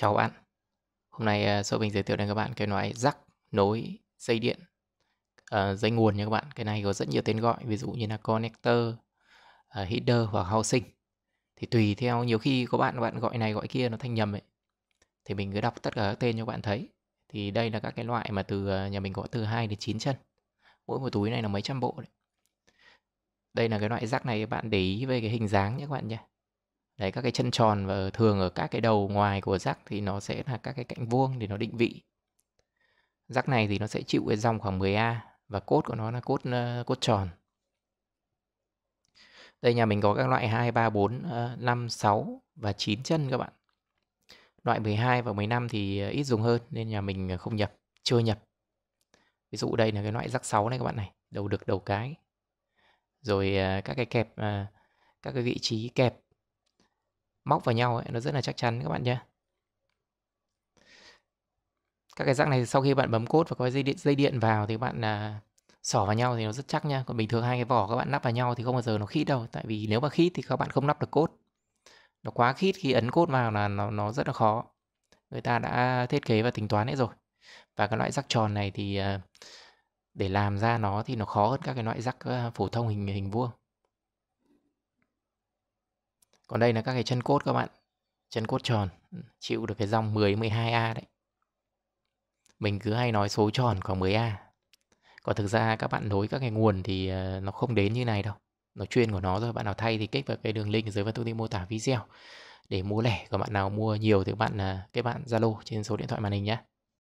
Chào bạn, hôm nay à, sau mình giới thiệu đến các bạn cái loại rắc nối dây điện uh, dây nguồn nha các bạn cái này có rất nhiều tên gọi ví dụ như là connector uh, à, header hoặc housing thì tùy theo nhiều khi có bạn bạn gọi này gọi kia nó thành nhầm ấy thì mình cứ đọc tất cả các tên cho các bạn thấy thì đây là các cái loại mà từ à, nhà mình có từ 2 đến 9 chân mỗi một túi này là mấy trăm bộ đấy đây là cái loại rắc này bạn để ý về cái hình dáng nhé các bạn nhé đấy các cái chân tròn và thường ở các cái đầu ngoài của rắc thì nó sẽ là các cái cạnh vuông để nó định vị rắc này thì nó sẽ chịu cái dòng khoảng 10A và cốt của nó là cốt ờ, cốt tròn đây nhà mình có các loại 2, 3, 4, 5, 6 và 9 chân các bạn Loại 12 và 15 thì ờ, ít dùng hơn nên nhà mình ờ, không nhập, chưa nhập Ví dụ đây là cái loại rắc 6 này các bạn này, đầu đực đầu cái Rồi các cái kẹp, các cái vị trí kẹp móc vào nhau ấy, nó rất là chắc chắn các bạn nhé các cái răng này sau khi bạn bấm cốt và có dây điện dây điện vào thì các bạn là xỏ vào nhau thì nó rất chắc nha còn bình thường hai cái vỏ các bạn nắp vào nhau thì không bao giờ nó khít đâu tại vì nếu mà khít thì các bạn không nắp được cốt nó quá khít khi ấn cốt vào là nó, nó rất là khó người ta đã thiết kế và tính toán hết rồi và cái loại rắc tròn này thì à, để làm ra nó thì nó khó hơn các cái loại rắc à, phổ thông hình hình vuông còn đây là các cái chân cốt các bạn chân cốt tròn ừ, chịu được cái dòng 10 12A đấy mình cứ hay nói số tròn khoảng 10A còn thực ra các bạn nối các cái nguồn thì ờ, nó không đến như này đâu nó chuyên của nó rồi bạn nào thay thì kích vào cái đường link dưới phần thông tin mô tả video để mua lẻ còn bạn nào mua nhiều thì các bạn các ờ, bạn zalo trên số điện thoại màn hình nhé